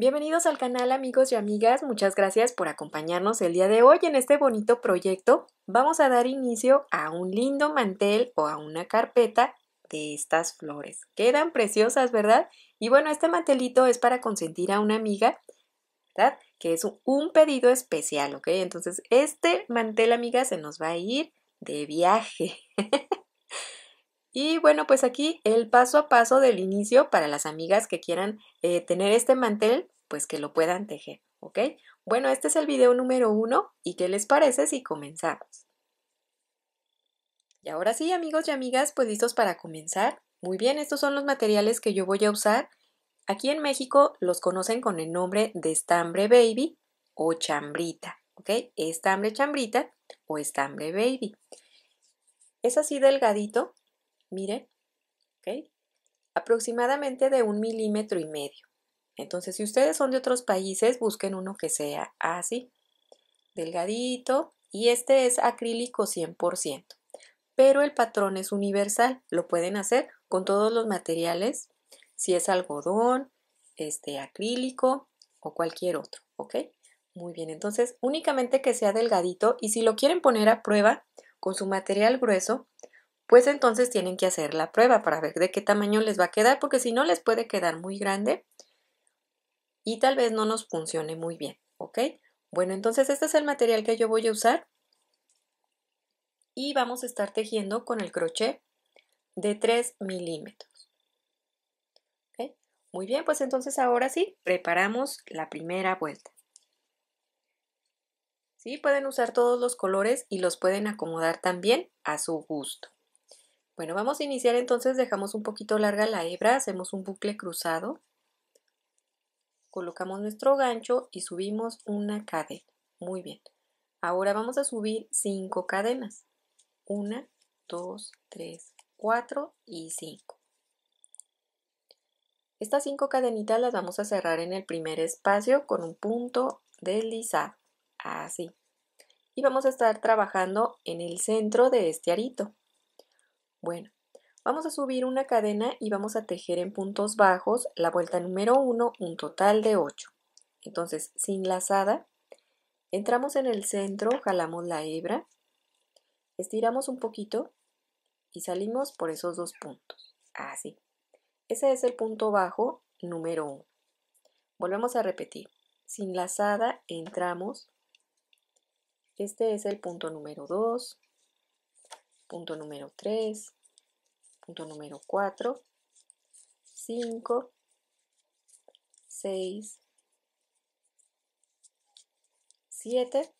Bienvenidos al canal amigos y amigas, muchas gracias por acompañarnos el día de hoy en este bonito proyecto. Vamos a dar inicio a un lindo mantel o a una carpeta de estas flores. Quedan preciosas, ¿verdad? Y bueno, este mantelito es para consentir a una amiga, ¿verdad? Que es un pedido especial, ¿ok? Entonces, este mantel, amiga, se nos va a ir de viaje. Y bueno, pues aquí el paso a paso del inicio para las amigas que quieran eh, tener este mantel, pues que lo puedan tejer, ¿ok? Bueno, este es el video número uno y ¿qué les parece si comenzamos? Y ahora sí, amigos y amigas, pues listos para comenzar. Muy bien, estos son los materiales que yo voy a usar. Aquí en México los conocen con el nombre de estambre baby o chambrita, ¿ok? Estambre chambrita o estambre baby. Es así delgadito, Miren, ¿ok? Aproximadamente de un milímetro y medio. Entonces, si ustedes son de otros países, busquen uno que sea así, delgadito, y este es acrílico 100%. Pero el patrón es universal, lo pueden hacer con todos los materiales, si es algodón, este acrílico o cualquier otro, ¿ok? Muy bien, entonces únicamente que sea delgadito y si lo quieren poner a prueba con su material grueso, pues entonces tienen que hacer la prueba para ver de qué tamaño les va a quedar, porque si no les puede quedar muy grande y tal vez no nos funcione muy bien, ¿ok? Bueno, entonces este es el material que yo voy a usar y vamos a estar tejiendo con el crochet de 3 milímetros. Muy bien, pues entonces ahora sí, preparamos la primera vuelta. Sí, pueden usar todos los colores y los pueden acomodar también a su gusto. Bueno, vamos a iniciar entonces, dejamos un poquito larga la hebra, hacemos un bucle cruzado, colocamos nuestro gancho y subimos una cadena. Muy bien. Ahora vamos a subir 5 cadenas. 1, 2, 3, 4 y 5. Estas 5 cadenitas las vamos a cerrar en el primer espacio con un punto deslizado. Así. Y vamos a estar trabajando en el centro de este arito. Bueno, vamos a subir una cadena y vamos a tejer en puntos bajos la vuelta número 1, un total de 8. Entonces, sin lazada, entramos en el centro, jalamos la hebra, estiramos un poquito y salimos por esos dos puntos. Así. Ese es el punto bajo número 1. Volvemos a repetir. Sin lazada entramos. Este es el punto número 2 punto número 3, punto número 4, 5, 6, 7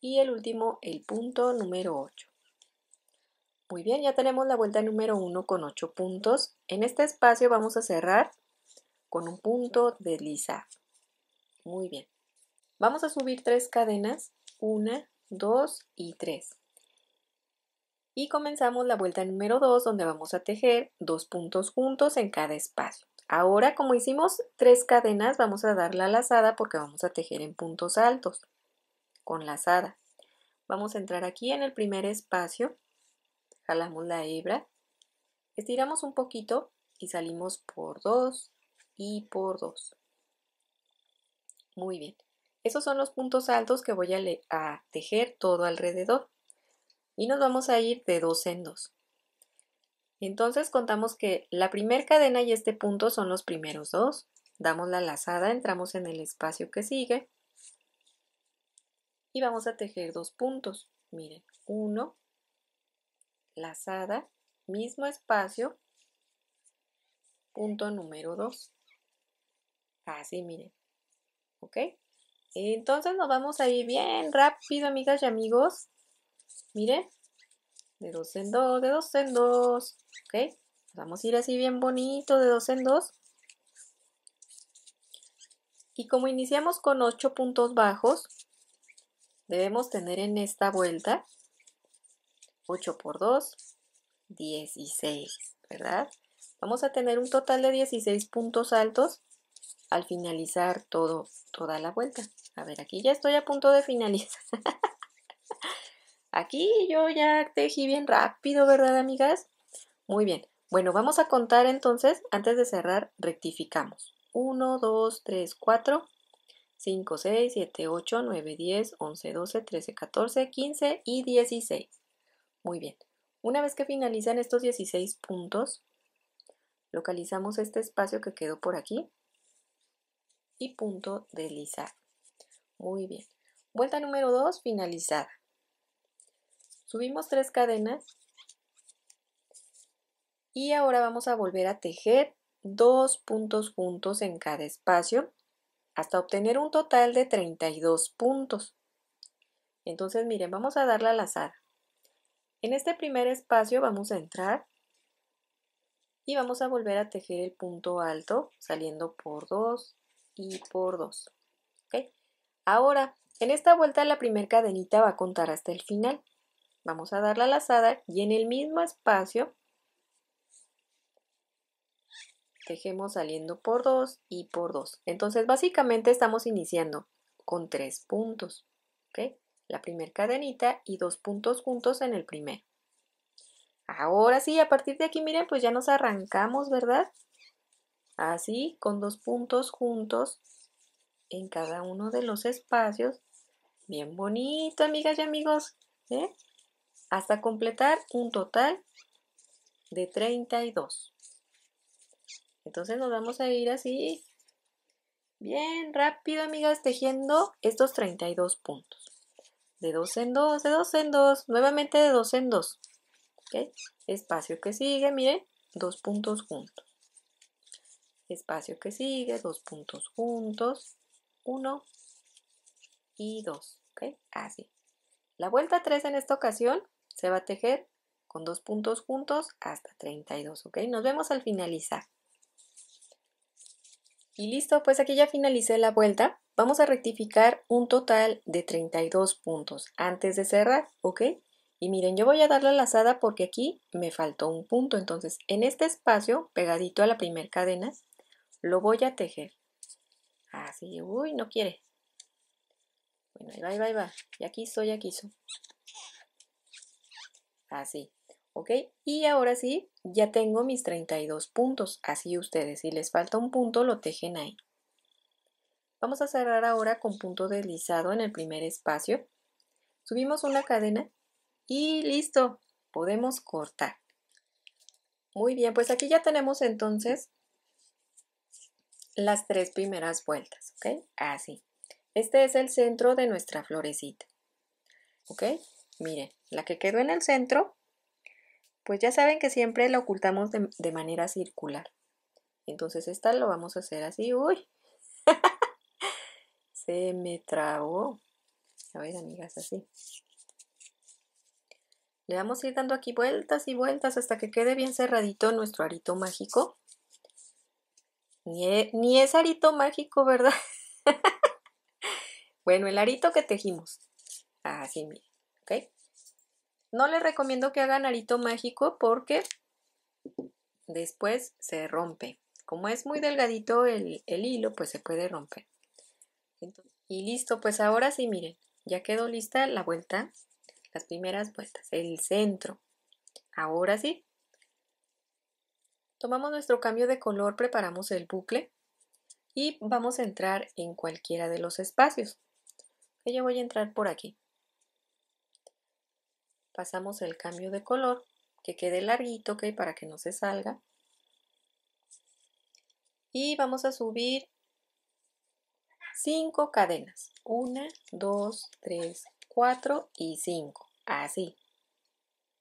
y el último, el punto número 8. Muy bien, ya tenemos la vuelta número 1 con 8 puntos. En este espacio vamos a cerrar con un punto deslizado. Muy bien. Vamos a subir tres cadenas, 1, 2 y 3 y comenzamos la vuelta número 2 donde vamos a tejer dos puntos juntos en cada espacio. Ahora como hicimos tres cadenas vamos a dar la lazada porque vamos a tejer en puntos altos con lazada. Vamos a entrar aquí en el primer espacio, jalamos la hebra, estiramos un poquito y salimos por 2 y por 2. Muy bien. Esos son los puntos altos que voy a tejer todo alrededor y nos vamos a ir de dos en dos. Entonces contamos que la primer cadena y este punto son los primeros dos. Damos la lazada, entramos en el espacio que sigue y vamos a tejer dos puntos. Miren, uno, lazada, mismo espacio, punto número 2. Así, miren. ¿Ok? Entonces nos vamos a ir bien rápido, amigas y amigos, Mire, de dos en dos, de dos en dos. ¿Ok? Vamos a ir así bien bonito, de dos en dos. Y como iniciamos con 8 puntos bajos, debemos tener en esta vuelta 8 por 2, 16, ¿verdad? Vamos a tener un total de 16 puntos altos al finalizar todo, toda la vuelta. A ver, aquí ya estoy a punto de finalizar. Aquí yo ya tejí bien rápido, ¿verdad, amigas? Muy bien. Bueno, vamos a contar entonces, antes de cerrar, rectificamos. 1, 2, 3, 4, 5, 6, 7, 8, 9, 10, 11, 12, 13, 14, 15 y 16. Muy bien. Una vez que finalizan estos 16 puntos, localizamos este espacio que quedó por aquí y punto deslizar. Muy bien. Vuelta número 2, finalizada subimos tres cadenas y ahora vamos a volver a tejer dos puntos juntos en cada espacio hasta obtener un total de 32 puntos. Entonces, miren, vamos a darle al azar. En este primer espacio vamos a entrar y vamos a volver a tejer el punto alto saliendo por 2 y por 2. Ahora, en esta vuelta la primera cadenita va a contar hasta el final. Vamos a dar la lazada y en el mismo espacio tejemos saliendo por dos y por dos. Entonces básicamente estamos iniciando con tres puntos. La primer cadenita y dos puntos juntos en el primero. Ahora sí, a partir de aquí, miren, pues ya nos arrancamos, ¿verdad? Así, con dos puntos juntos en cada uno de los espacios. Bien bonito, amigas y amigos. ¿eh? hasta completar un total de 32. Entonces nos vamos a ir así bien rápido, amigas, tejiendo estos 32 puntos. De 2 en 2, de 2 en 2, nuevamente de 2 en 2. ¿Okay? Espacio que sigue, miren, dos puntos juntos. Espacio que sigue, dos puntos juntos. 1 y 2. ¿okay? Así. La vuelta 3 en esta ocasión se va a tejer con dos puntos juntos hasta 32, ¿ok? Nos vemos al finalizar. Y listo, pues aquí ya finalicé la vuelta. Vamos a rectificar un total de 32 puntos antes de cerrar, ¿ok? Y miren, yo voy a dar la lazada porque aquí me faltó un punto. Entonces, en este espacio, pegadito a la primera cadena, lo voy a tejer. Así, uy, no quiere. Bueno, ahí va, ahí va, Y aquí estoy aquí hizo. Así. ¿Ok? Y ahora sí, ya tengo mis 32 puntos. Así ustedes, si les falta un punto, lo tejen ahí. Vamos a cerrar ahora con punto deslizado en el primer espacio. Subimos una cadena y listo, podemos cortar. Muy bien, pues aquí ya tenemos entonces las tres primeras vueltas, ¿ok? Así. Este es el centro de nuestra florecita, ¿ok? Miren, la que quedó en el centro, pues ya saben que siempre la ocultamos de, manera circular. Entonces esta lo vamos a hacer así. ¡Uy! Se me trabó. A ver, amigas, así. Le vamos a ir dando aquí vueltas y vueltas hasta que quede bien cerradito nuestro arito mágico. Ni, e, ni es arito mágico, ¿verdad? bueno, el arito que tejimos. Así, ah, miren. No les recomiendo que hagan arito mágico porque después se rompe. Como es muy delgadito el, hilo, pues se puede romper. y listo, pues ahora sí, miren, ya quedó lista la vuelta, las primeras vueltas, el centro. Ahora sí. Tomamos nuestro cambio de color, preparamos el bucle y vamos a entrar en cualquiera de los espacios. Yo voy a entrar por aquí pasamos el cambio de color, que quede larguito, ok, para que no se salga. Y vamos a subir 5 cadenas. 1, 2, 3, 4 y 5. Así.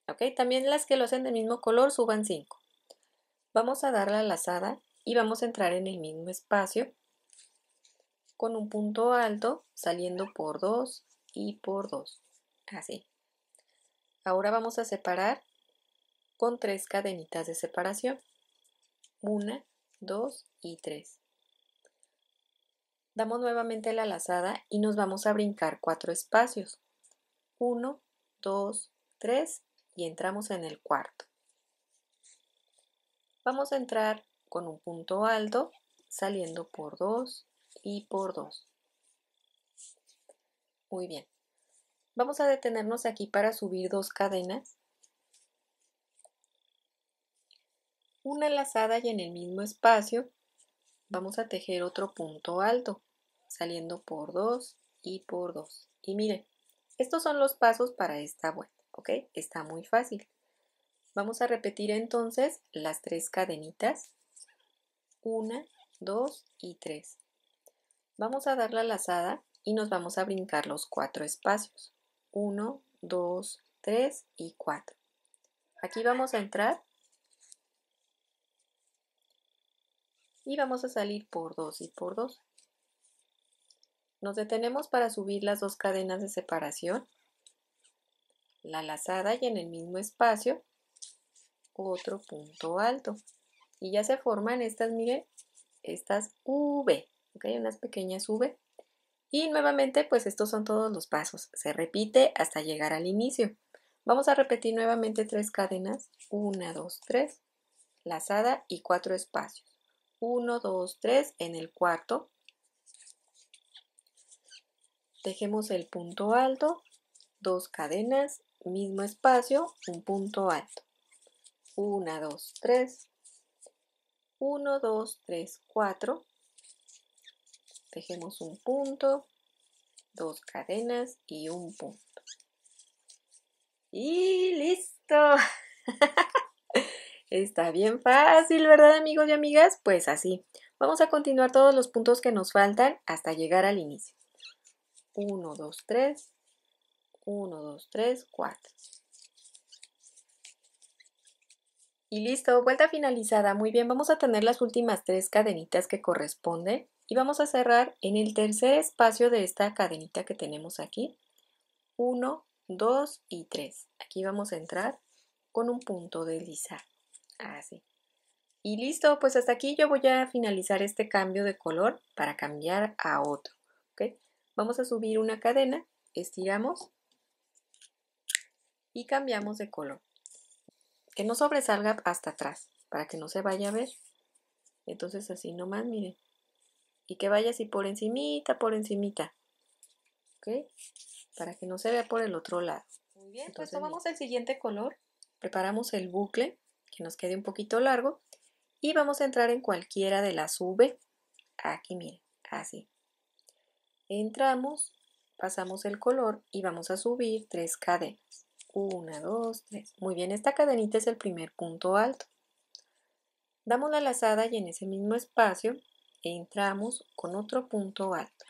¿Ok? También las que lo hacen del mismo color suban 5. Vamos a dar la lazada y vamos a entrar en el mismo espacio con un punto alto saliendo por 2 y por 2. Así. Ahora vamos a separar con tres cadenitas de separación. Una, dos y tres. Damos nuevamente la lazada y nos vamos a brincar cuatro espacios. Uno, dos, tres y entramos en el cuarto. Vamos a entrar con un punto alto saliendo por dos y por dos. Muy bien. Vamos a detenernos aquí para subir dos cadenas. Una lazada y en el mismo espacio vamos a tejer otro punto alto, saliendo por dos y por dos. Y miren, estos son los pasos para esta vuelta, ¿ok? Está muy fácil. Vamos a repetir entonces las tres cadenitas. una, dos y tres. Vamos a dar la lazada y nos vamos a brincar los cuatro espacios. 1, 2, 3 y 4. Aquí vamos a entrar y vamos a salir por 2 y por 2. Nos detenemos para subir las dos cadenas de separación, la lazada y en el mismo espacio otro punto alto. Y ya se forman estas, miren, estas V, ¿ok? Unas pequeñas V y nuevamente, pues estos son todos los pasos. Se repite hasta llegar al inicio. Vamos a repetir nuevamente tres cadenas. 1, 2, 3, lazada y cuatro espacios. 1, 2, 3 en el cuarto. Tejemos el punto alto, dos cadenas, mismo espacio, un punto alto. 1, 2, 3, 1, 2, 3, 4, Tejemos un punto, dos cadenas y un punto. Y listo. Está bien fácil, ¿verdad amigos y amigas? Pues así. Vamos a continuar todos los puntos que nos faltan hasta llegar al inicio. 1, 2, 3. 1, 2, 3, 4. Y listo, vuelta finalizada. Muy bien, vamos a tener las últimas tres cadenitas que corresponden y vamos a cerrar en el tercer espacio de esta cadenita que tenemos aquí. Uno, dos y tres. Aquí vamos a entrar con un punto de deslizar. Así. Y listo, pues hasta aquí yo voy a finalizar este cambio de color para cambiar a otro. Vamos a subir una cadena, estiramos y cambiamos de color. Que no sobresalga hasta atrás para que no se vaya a ver. Entonces así nomás, miren y que vaya así por encimita, por encimita. Para que no se vea por el otro lado. Muy bien, pues tomamos el siguiente color. Preparamos el bucle, que nos quede un poquito largo, y vamos a entrar en cualquiera de las V. Aquí, miren, así. Entramos, pasamos el color y vamos a subir tres cadenas. Una, dos, tres. Muy bien, esta cadenita es el primer punto alto. Damos la lazada y en ese mismo espacio e entramos con otro punto alto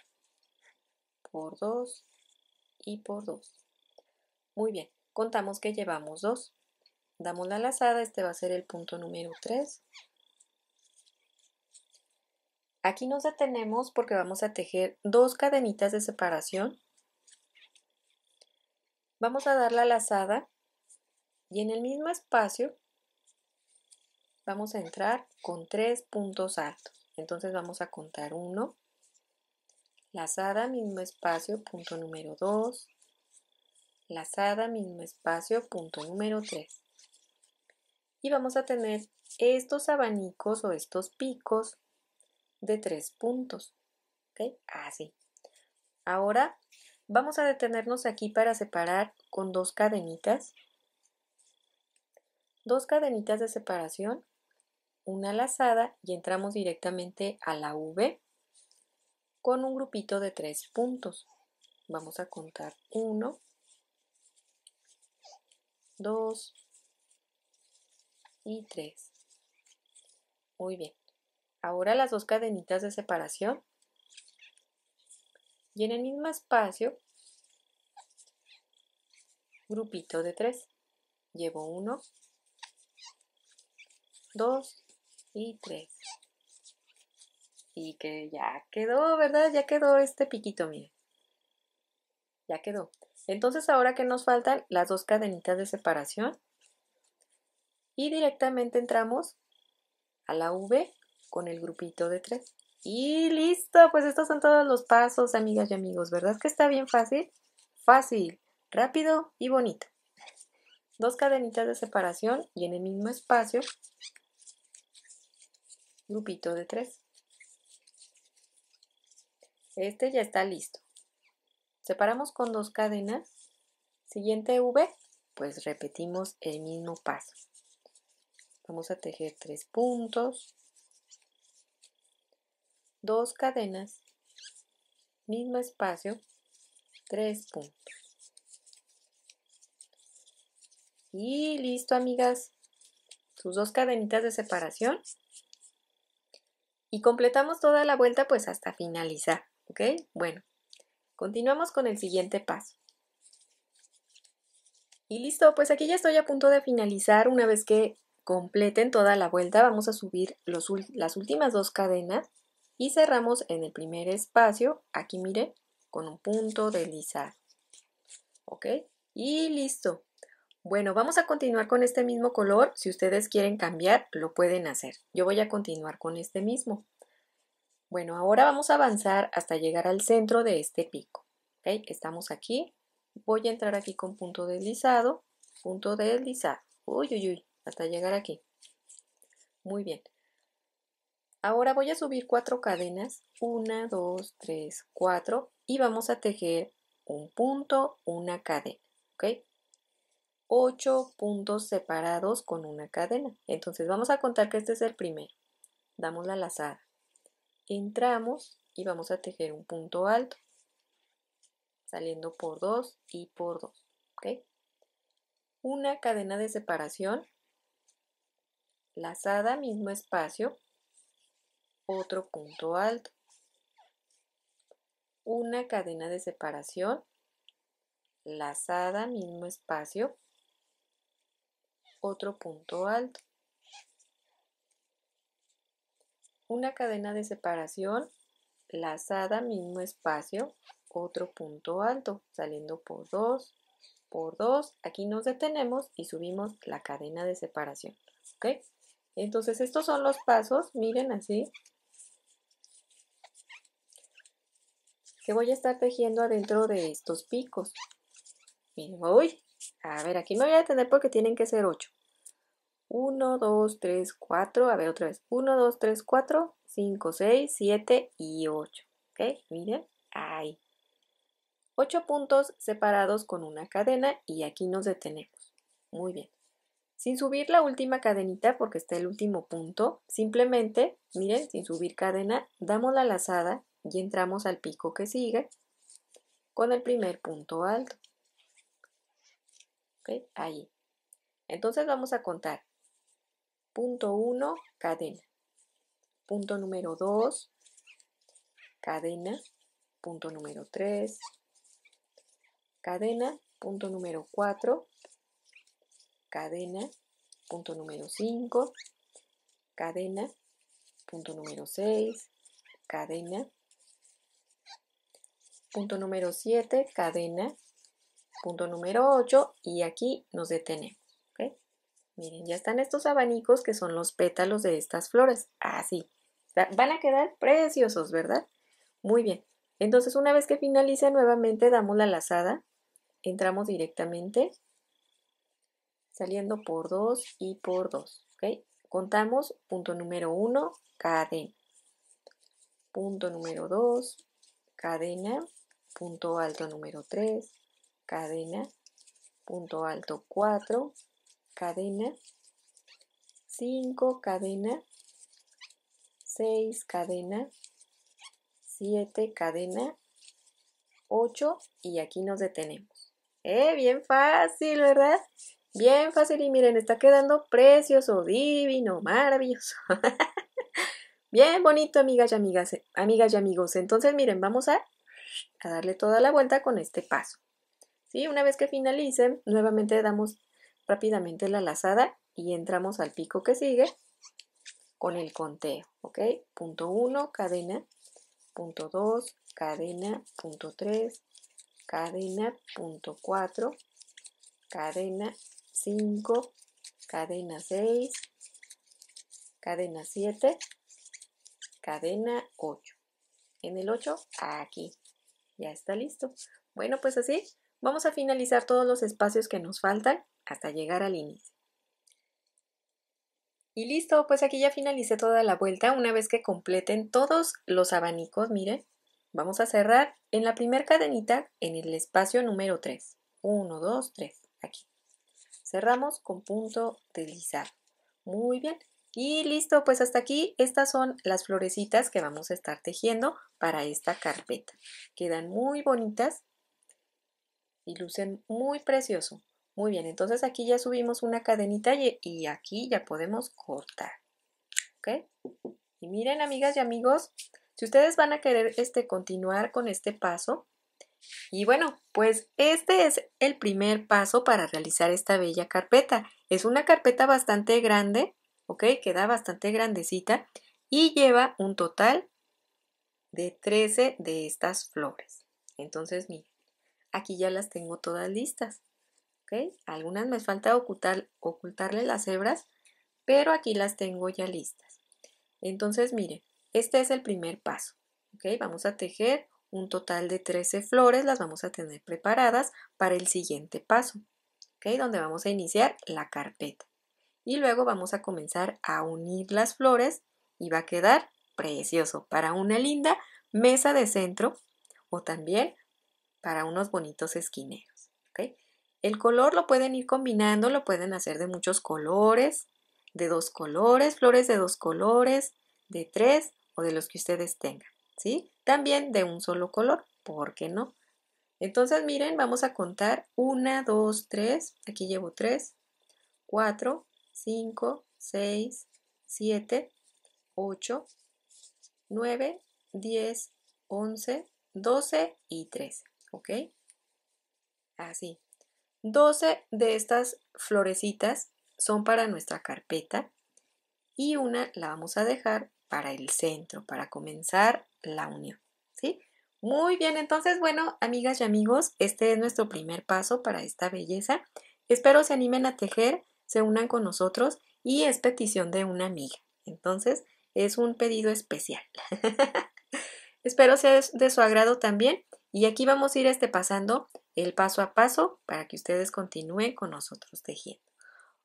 por 2 y por 2 muy bien contamos que llevamos 2 damos la lazada este va a ser el punto número 3 aquí nos detenemos porque vamos a tejer dos cadenitas de separación vamos a dar la lazada y en el mismo espacio vamos a entrar con tres puntos altos entonces vamos a contar 1, lazada, mismo espacio, punto número 2, lazada, mismo espacio, punto número 3. Y vamos a tener estos abanicos o estos picos de tres puntos. ¿Ok? Así. Ahora vamos a detenernos aquí para separar con dos cadenitas. Dos cadenitas de separación una lazada y entramos directamente a la V con un grupito de tres puntos. Vamos a contar 1, 2 y 3. Muy bien. Ahora las dos cadenitas de separación. Y en el mismo espacio, grupito de tres. Llevo 1, 2 y 3. Y que ya quedó, ¿verdad? Ya quedó este piquito, miren. Ya quedó. Entonces ahora que nos faltan las dos cadenitas de separación. Y directamente entramos a la V con el grupito de 3. Y listo, pues estos son todos los pasos, amigas y amigos. ¿Verdad que está bien fácil? Fácil, rápido y bonito. Dos cadenitas de separación y en el mismo espacio grupito de tres. Este ya está listo. Separamos con dos cadenas. Siguiente V, pues repetimos el mismo paso. Vamos a tejer tres puntos, dos cadenas, mismo espacio, tres puntos. Y listo, amigas. Sus dos cadenitas de separación y completamos toda la vuelta pues hasta finalizar, ¿ok? Bueno, continuamos con el siguiente paso. Y listo, pues aquí ya estoy a punto de finalizar. Una vez que completen toda la vuelta, vamos a subir los, las últimas dos cadenas y cerramos en el primer espacio, aquí miren, con un punto lizar. ¿Ok? Y listo. Bueno, vamos a continuar con este mismo color. Si ustedes quieren cambiar, lo pueden hacer. Yo voy a continuar con este mismo. Bueno, ahora vamos a avanzar hasta llegar al centro de este pico. ¿Okay? Estamos aquí. Voy a entrar aquí con punto deslizado, punto deslizado. Uy, uy, uy, hasta llegar aquí. Muy bien. Ahora voy a subir cuatro cadenas. Una, dos, tres, cuatro. Y vamos a tejer un punto, una cadena. ¿Ok? 8 puntos separados con una cadena. Entonces vamos a contar que este es el primero. Damos la lazada. Entramos y vamos a tejer un punto alto. Saliendo por 2 y por 2. Una cadena de separación. Lazada, mismo espacio. Otro punto alto. Una cadena de separación. Lazada, mismo espacio otro punto alto. Una cadena de separación lazada mismo espacio, otro punto alto, saliendo por 2, por 2, aquí nos detenemos y subimos la cadena de separación, Entonces estos son los pasos, miren así, que voy a estar tejiendo adentro de estos picos. y uy, a ver, aquí me voy a detener porque tienen que ser 8, 1, 2, 3, 4. A ver, otra vez. 1, 2, 3, 4, 5, 6, 7 y 8. ¿Ok? Miren. Ahí. 8 puntos separados con una cadena y aquí nos detenemos. Muy bien. Sin subir la última cadenita porque está el último punto, simplemente, miren, sin subir cadena, damos la lazada y entramos al pico que sigue con el primer punto alto. Ahí. Entonces vamos a contar Punto 1, cadena. Punto número 2, cadena. Punto número 3, cadena. Punto número 4, cadena. Punto número 5, cadena. Punto número 6, cadena. Punto número 7, cadena. Punto número 8 y aquí nos detenemos. Miren, ya están estos abanicos que son los pétalos de estas flores. Así. Van a quedar preciosos, ¿verdad? Muy bien. Entonces, una vez que finalice, nuevamente damos la lazada. Entramos directamente saliendo por 2 y por dos. Contamos punto número uno, cadena. Punto número 2, cadena. Punto alto número 3, cadena. Punto alto 4, cadena, 5 cadena, 6 cadena, 7 cadena, 8 y aquí nos detenemos. ¡Eh! Bien fácil, ¿verdad? Bien fácil y miren, está quedando precioso, divino, maravilloso. Bien bonito, amigas y amigas, amigas y amigos. Entonces, miren, vamos a, darle toda la vuelta con este paso. ¿Sí? Una vez que finalicen, nuevamente damos rápidamente la lazada y entramos al pico que sigue con el conteo, ¿ok? Punto 1, cadena, punto 2, cadena, punto 3, cadena, punto 4, cadena 5, cadena 6, cadena 7, cadena 8. En el 8, aquí. Ya está listo. Bueno, pues así vamos a finalizar todos los espacios que nos faltan hasta llegar al inicio. Y listo, pues aquí ya finalicé toda la vuelta. Una vez que completen todos los abanicos, miren, vamos a cerrar en la primer cadenita en el espacio número 3. 1, 2, 3, aquí. Cerramos con punto deslizado. Muy bien. Y listo, pues hasta aquí estas son las florecitas que vamos a estar tejiendo para esta carpeta. Quedan muy bonitas y lucen muy precioso. Muy bien, entonces aquí ya subimos una cadenita y, aquí ya podemos cortar. ¿Ok? Y miren, amigas y amigos, si ustedes van a querer este, continuar con este paso, y bueno, pues este es el primer paso para realizar esta bella carpeta. Es una carpeta bastante grande, ¿ok? Queda bastante grandecita y lleva un total de 13 de estas flores. Entonces, miren, aquí ya las tengo todas listas. ¿ok? Algunas me falta ocultar, ocultarle las hebras, pero aquí las tengo ya listas. Entonces, miren, este es el primer paso, ¿ok? Vamos a tejer un total de 13 flores, las vamos a tener preparadas para el siguiente paso, ¿ok? Donde vamos a iniciar la carpeta. Y luego vamos a comenzar a unir las flores y va a quedar precioso para una linda mesa de centro o también para unos bonitos esquineros. El color lo pueden ir combinando, lo pueden hacer de muchos colores, de dos colores, flores de dos colores, de tres o de los que ustedes tengan, ¿sí? También de un solo color, ¿por qué no? Entonces, miren, vamos a contar 1, 2, 3, aquí llevo 3, 4, 5, 6, 7, 8, 9, 10, 11, 12 y 13, ¿ok? Así, 12 de estas florecitas son para nuestra carpeta y una la vamos a dejar para el centro, para comenzar la unión. ¿sí? Muy bien, entonces, bueno, amigas y amigos, este es nuestro primer paso para esta belleza. Espero se animen a tejer, se unan con nosotros y es petición de una amiga. Entonces, es un pedido especial. Espero sea de su agrado también y aquí vamos a ir este pasando el paso a paso para que ustedes continúen con nosotros tejiendo.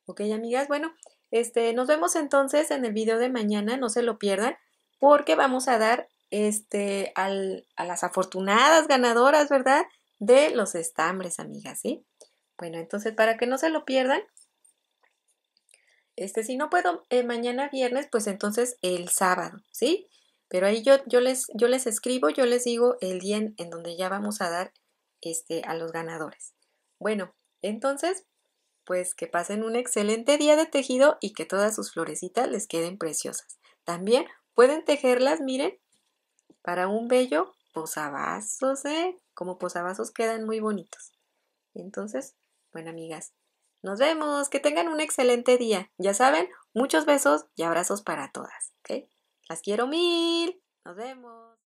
Ok, amigas, bueno, este, nos vemos entonces en el video de mañana, no se lo pierdan, porque vamos a dar este, a las afortunadas ganadoras, ¿verdad? De los estambres, amigas, ¿sí? Bueno, entonces para que no se lo pierdan, este, si no puedo eh, mañana viernes, pues entonces el sábado, ¿sí? Pero ahí yo, yo, les, yo les escribo, yo les digo el día en, donde ya vamos a dar este, a los ganadores. Bueno, entonces, pues que pasen un excelente día de tejido y que todas sus florecitas les queden preciosas. También pueden tejerlas, miren, para un bello posavasos, ¿eh? Como posavasos quedan muy bonitos. Entonces, bueno, amigas, nos vemos, que tengan un excelente día. Ya saben, muchos besos y abrazos para todas, ¿ok? Las quiero mil. Nos vemos.